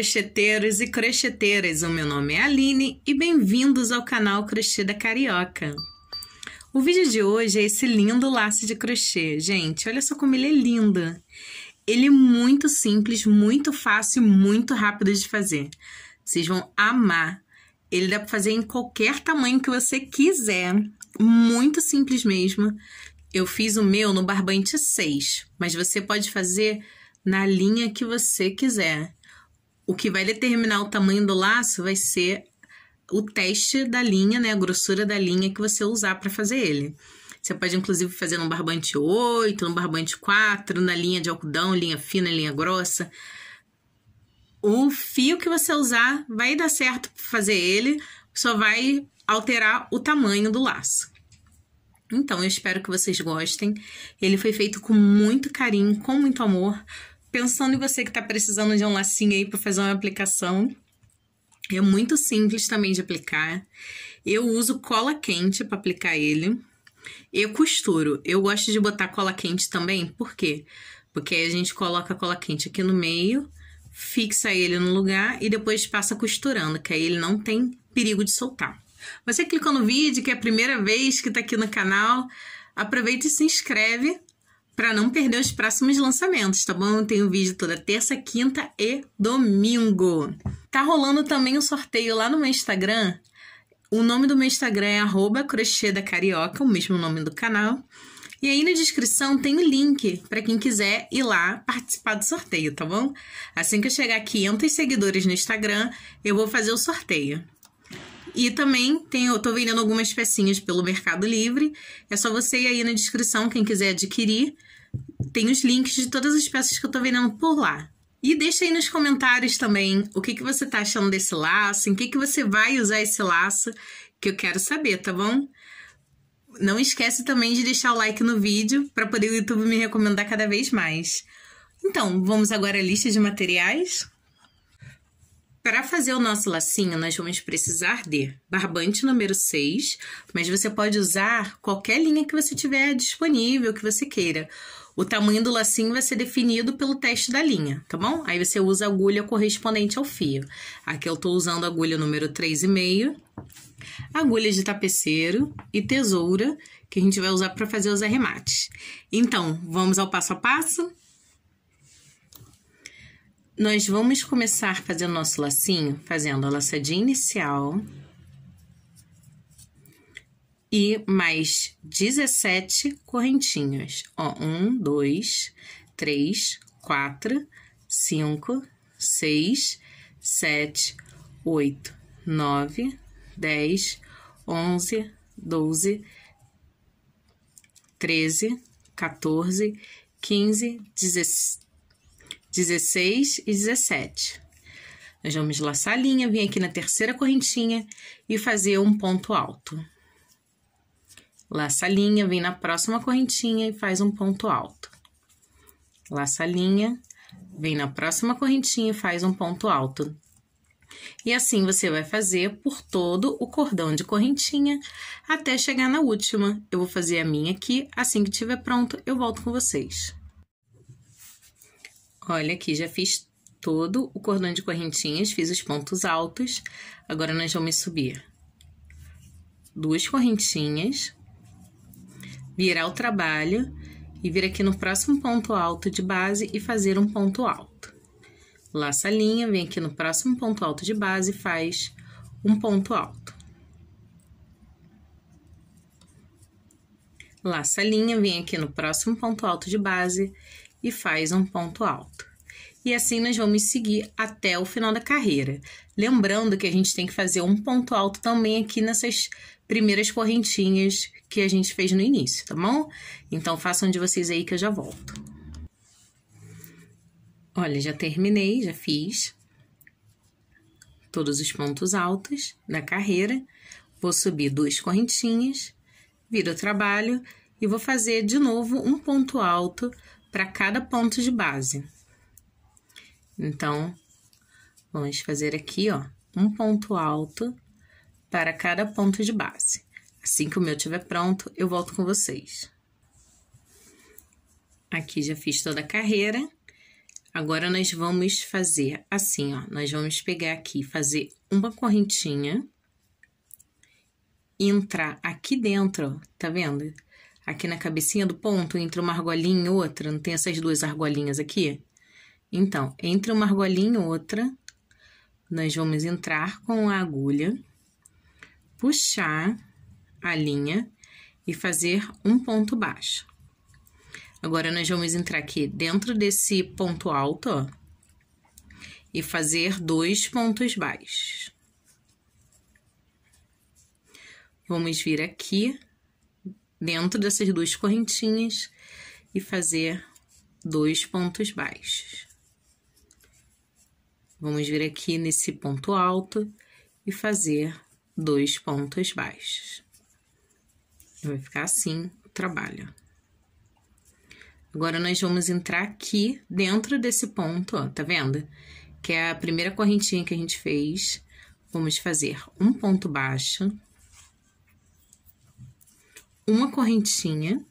crocheteiros e crocheteiras, o meu nome é Aline e bem-vindos ao canal Crochê da Carioca. O vídeo de hoje é esse lindo laço de crochê. Gente, olha só como ele é lindo. Ele é muito simples, muito fácil, muito rápido de fazer. Vocês vão amar. Ele dá para fazer em qualquer tamanho que você quiser. Muito simples mesmo. Eu fiz o meu no barbante 6, mas você pode fazer na linha que você quiser. O que vai determinar o tamanho do laço vai ser o teste da linha, né? A grossura da linha que você usar para fazer ele. Você pode, inclusive, fazer num barbante 8, num barbante 4, na linha de algodão, linha fina, linha grossa. O fio que você usar vai dar certo para fazer ele, só vai alterar o tamanho do laço. Então, eu espero que vocês gostem. Ele foi feito com muito carinho, com muito amor pensando em você que está precisando de um lacinho aí para fazer uma aplicação, é muito simples também de aplicar. Eu uso cola quente para aplicar ele. Eu costuro. Eu gosto de botar cola quente também, por quê? Porque a gente coloca a cola quente aqui no meio, fixa ele no lugar e depois passa costurando, que aí ele não tem perigo de soltar. Você clicou no vídeo, que é a primeira vez que está aqui no canal, aproveita e se inscreve para não perder os próximos lançamentos, tá bom? Eu tenho vídeo toda terça, quinta e domingo. Tá rolando também um sorteio lá no meu Instagram. O nome do meu Instagram é arroba crochê da carioca, o mesmo nome do canal. E aí na descrição tem o link para quem quiser ir lá participar do sorteio, tá bom? Assim que eu chegar a 500 seguidores no Instagram, eu vou fazer o sorteio. E também tem, eu tô vendendo algumas pecinhas pelo Mercado Livre. É só você ir aí na descrição, quem quiser adquirir. Tem os links de todas as peças que eu tô vendendo por lá. E deixa aí nos comentários também o que, que você tá achando desse laço, em que, que você vai usar esse laço, que eu quero saber, tá bom? Não esquece também de deixar o like no vídeo para poder o YouTube me recomendar cada vez mais. Então, vamos agora à lista de materiais. Para fazer o nosso lacinho, nós vamos precisar de barbante número 6, mas você pode usar qualquer linha que você tiver disponível, que você queira. O tamanho do lacinho vai ser definido pelo teste da linha, tá bom? Aí você usa a agulha correspondente ao fio. Aqui eu estou usando a agulha número 3,5, agulha de tapeceiro e tesoura, que a gente vai usar para fazer os arremates. Então, vamos ao passo a passo? Nós vamos começar fazendo nosso lacinho, fazendo a laçadinha inicial e mais 17 correntinhas. Ó, um, dois, três, quatro, cinco, seis, sete, oito, nove, dez, onze, doze, treze, 14, 15, 16, 16 e 17. Nós vamos laçar a linha, vir aqui na terceira correntinha e fazer um ponto alto. Laça a linha, vem na próxima correntinha e faz um ponto alto. Laça a linha, vem na próxima correntinha e faz um ponto alto. E assim você vai fazer por todo o cordão de correntinha até chegar na última. Eu vou fazer a minha aqui, assim que estiver pronto, eu volto com vocês. Olha aqui, já fiz todo o cordão de correntinhas, fiz os pontos altos. Agora, nós vamos subir duas correntinhas, virar o trabalho e vir aqui no próximo ponto alto de base e fazer um ponto alto. Laça a linha, vem aqui no próximo ponto alto de base e faz um ponto alto. Laça a linha, vem aqui no próximo ponto alto de base e faz um ponto alto. E assim nós vamos seguir até o final da carreira. Lembrando que a gente tem que fazer um ponto alto também aqui nessas primeiras correntinhas que a gente fez no início, tá bom? Então façam de vocês aí que eu já volto. Olha, já terminei, já fiz todos os pontos altos da carreira. Vou subir duas correntinhas, viro o trabalho e vou fazer de novo um ponto alto para cada ponto de base. Então, vamos fazer aqui, ó, um ponto alto para cada ponto de base. Assim que o meu estiver pronto, eu volto com vocês. Aqui já fiz toda a carreira. Agora, nós vamos fazer assim, ó. Nós vamos pegar aqui, fazer uma correntinha. Entrar aqui dentro, ó, tá vendo? Tá vendo? aqui na cabecinha do ponto, entre uma argolinha e outra, não tem essas duas argolinhas aqui? Então, entre uma argolinha e outra, nós vamos entrar com a agulha, puxar a linha e fazer um ponto baixo. Agora, nós vamos entrar aqui dentro desse ponto alto, ó, e fazer dois pontos baixos. Vamos vir aqui dentro dessas duas correntinhas e fazer dois pontos baixos. Vamos vir aqui nesse ponto alto e fazer dois pontos baixos. Vai ficar assim o trabalho. Agora, nós vamos entrar aqui dentro desse ponto, ó, tá vendo? Que é a primeira correntinha que a gente fez. Vamos fazer um ponto baixo uma correntinha,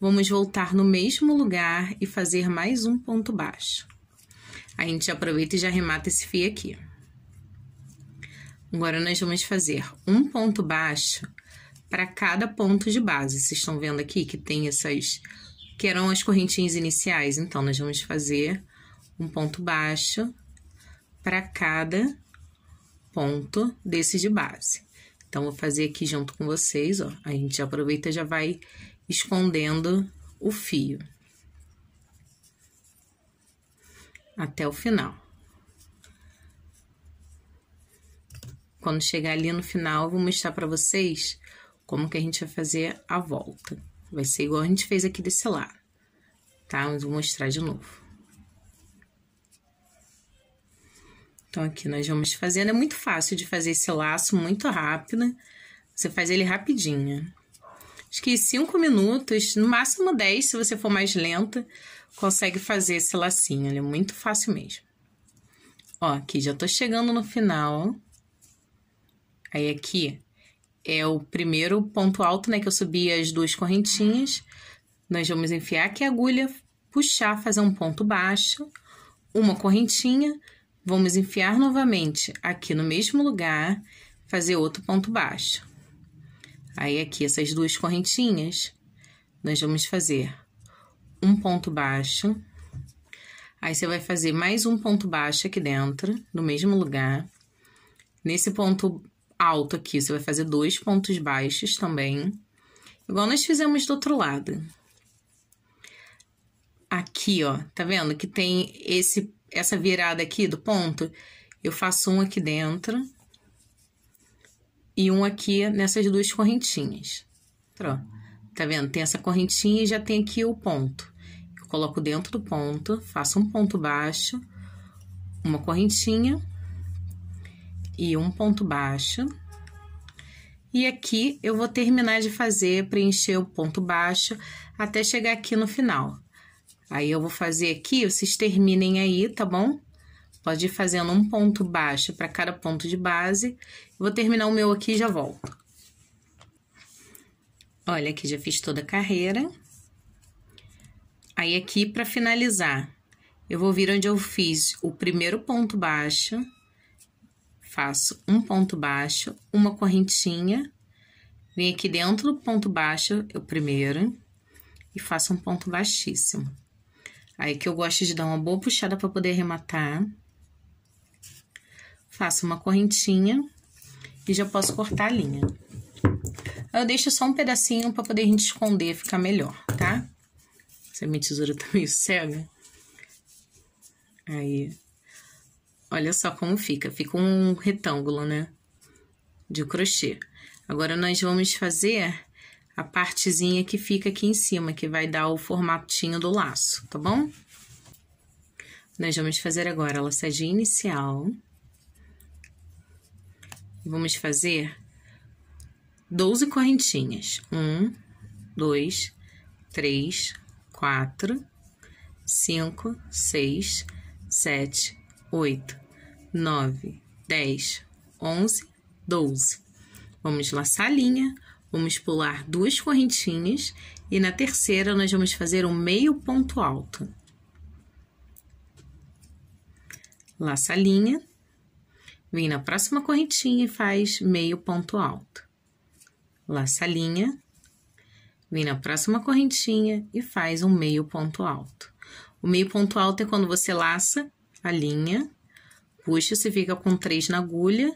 vamos voltar no mesmo lugar e fazer mais um ponto baixo. A gente aproveita e já remata esse fio aqui. Agora, nós vamos fazer um ponto baixo para cada ponto de base. Vocês estão vendo aqui que tem essas... que eram as correntinhas iniciais. Então, nós vamos fazer um ponto baixo para cada ponto desse de base. Então, vou fazer aqui junto com vocês, ó. A gente aproveita e já vai escondendo o fio. Até o final. Quando chegar ali no final, eu vou mostrar para vocês como que a gente vai fazer a volta. Vai ser igual a gente fez aqui desse lado, tá? Eu vou mostrar de novo. Então aqui nós vamos fazendo, é muito fácil de fazer esse laço, muito rápido. Você faz ele rapidinho. Acho que 5 minutos, no máximo 10, se você for mais lenta, consegue fazer esse lacinho. Ele é muito fácil mesmo. Ó, aqui já tô chegando no final. Aí aqui é o primeiro ponto alto, né, que eu subi as duas correntinhas. Nós vamos enfiar aqui a agulha, puxar, fazer um ponto baixo, uma correntinha Vamos enfiar novamente aqui no mesmo lugar, fazer outro ponto baixo. Aí, aqui, essas duas correntinhas, nós vamos fazer um ponto baixo. Aí, você vai fazer mais um ponto baixo aqui dentro, no mesmo lugar. Nesse ponto alto aqui, você vai fazer dois pontos baixos também, igual nós fizemos do outro lado. Aqui, ó, tá vendo que tem esse essa virada aqui do ponto, eu faço um aqui dentro e um aqui nessas duas correntinhas. Pronto. Tá vendo? Tem essa correntinha e já tem aqui o ponto. Eu coloco dentro do ponto, faço um ponto baixo, uma correntinha e um ponto baixo. E aqui eu vou terminar de fazer, preencher o ponto baixo até chegar aqui no final. Aí eu vou fazer aqui, vocês terminem aí, tá bom? Pode ir fazendo um ponto baixo para cada ponto de base. Vou terminar o meu aqui e já volto. Olha, aqui já fiz toda a carreira. Aí aqui, para finalizar, eu vou vir onde eu fiz o primeiro ponto baixo, faço um ponto baixo, uma correntinha, venho aqui dentro do ponto baixo, o primeiro, e faço um ponto baixíssimo. Aí que eu gosto de dar uma boa puxada para poder arrematar. Faço uma correntinha e já posso cortar a linha. Eu deixo só um pedacinho para poder a gente esconder, ficar melhor, tá? Se a minha tesoura tá meio cega. Aí, olha só como fica. Fica um retângulo, né? De crochê. Agora, nós vamos fazer a partezinha que fica aqui em cima, que vai dar o formatinho do laço, tá bom? Nós vamos fazer agora a laçadinha inicial. Vamos fazer 12 correntinhas. Um, dois, três, quatro, cinco, seis, sete, oito, nove, dez, onze, doze. Vamos laçar a linha Vamos pular duas correntinhas e na terceira nós vamos fazer um meio ponto alto. Laça a linha, vem na próxima correntinha e faz meio ponto alto. Laça a linha, vem na próxima correntinha e faz um meio ponto alto. O meio ponto alto é quando você laça a linha, puxa, você fica com três na agulha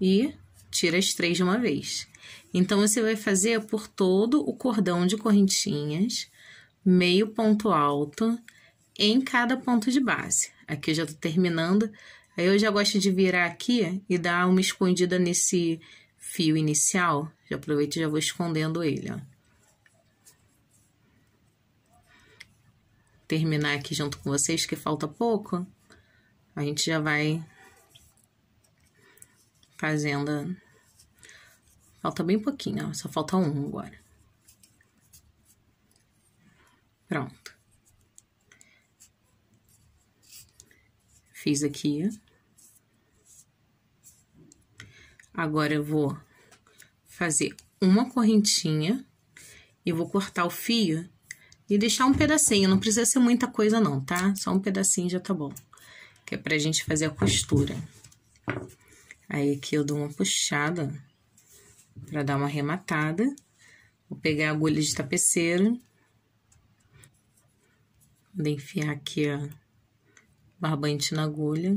e tira as três de uma vez. Então, você vai fazer por todo o cordão de correntinhas, meio ponto alto, em cada ponto de base. Aqui eu já tô terminando. Aí eu já gosto de virar aqui e dar uma escondida nesse fio inicial. Já aproveito e já vou escondendo ele, ó. Terminar aqui junto com vocês, que falta pouco. A gente já vai Fazenda. Falta bem pouquinho, ó, só falta um agora. Pronto. Fiz aqui. Agora eu vou fazer uma correntinha e vou cortar o fio e deixar um pedacinho. Não precisa ser muita coisa não, tá? Só um pedacinho já tá bom. Que é pra gente fazer a costura. Aí aqui eu dou uma puxada para dar uma arrematada. Vou pegar a agulha de tapeceiro. Vou enfiar aqui a barbante na agulha.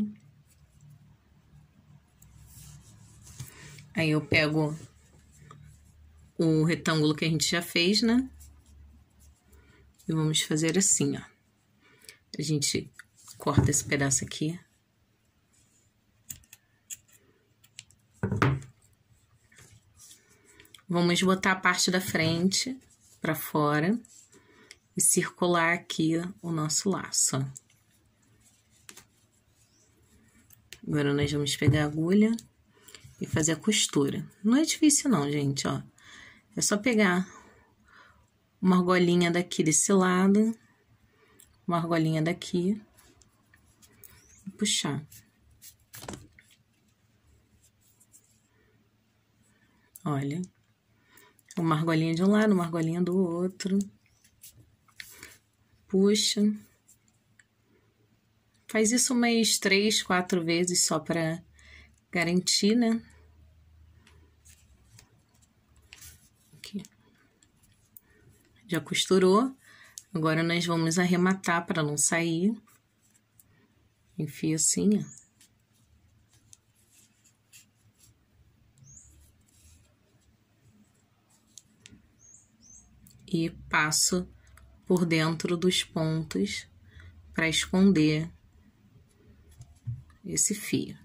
Aí eu pego o retângulo que a gente já fez, né? E vamos fazer assim, ó. A gente corta esse pedaço aqui Vamos botar a parte da frente para fora e circular aqui o nosso laço. Agora, nós vamos pegar a agulha e fazer a costura. Não é difícil não, gente, ó. É só pegar uma argolinha daqui desse lado, uma argolinha daqui e puxar. Olha. Uma argolinha de um lado, uma argolinha do outro. Puxa. Faz isso umas três, quatro vezes só para garantir, né? Aqui. Já costurou. Agora nós vamos arrematar para não sair. Enfia assim, ó. e passo por dentro dos pontos para esconder esse fio.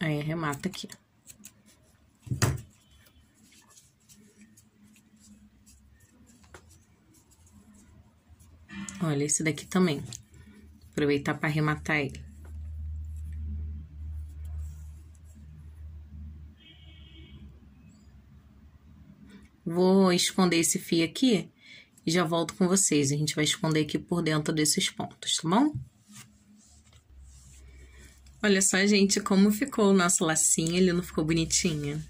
Aí remata aqui. Olha esse daqui também. Aproveitar para arrematar ele. Vou esconder esse fio aqui e já volto com vocês. A gente vai esconder aqui por dentro desses pontos, tá bom? Olha só, gente, como ficou o nosso lacinho. Ele não ficou bonitinho?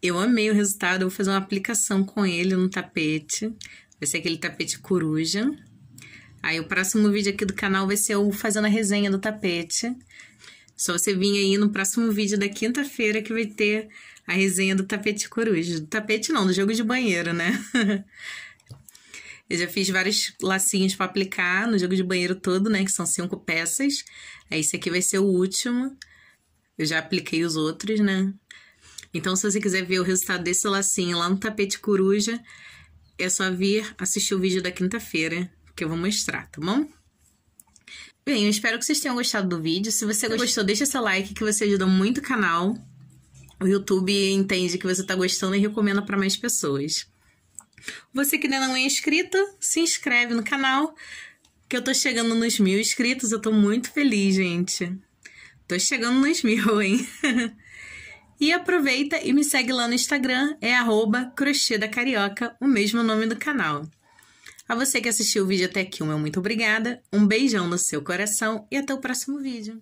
Eu amei o resultado. Eu vou fazer uma aplicação com ele no tapete. Vai ser aquele tapete coruja. Aí o próximo vídeo aqui do canal vai ser eu fazendo a resenha do tapete. Só você vir aí no próximo vídeo da quinta-feira que vai ter a resenha do tapete coruja. Do tapete não, do jogo de banheiro, né? Eu já fiz vários lacinhos para aplicar no jogo de banheiro todo, né? Que são cinco peças. É, esse aqui vai ser o último. Eu já apliquei os outros, né? Então, se você quiser ver o resultado desse lacinho lá no tapete coruja, é só vir assistir o vídeo da quinta-feira, que eu vou mostrar, tá bom? Bem, eu espero que vocês tenham gostado do vídeo. Se você gostou, deixa seu like que você ajuda muito o canal o YouTube entende que você está gostando e recomenda para mais pessoas. Você que ainda não é inscrito, se inscreve no canal, que eu tô chegando nos mil inscritos, eu tô muito feliz, gente. Tô chegando nos mil, hein? e aproveita e me segue lá no Instagram, é arroba crochê da carioca, o mesmo nome do canal. A você que assistiu o vídeo até aqui, meu muito obrigada, um beijão no seu coração e até o próximo vídeo.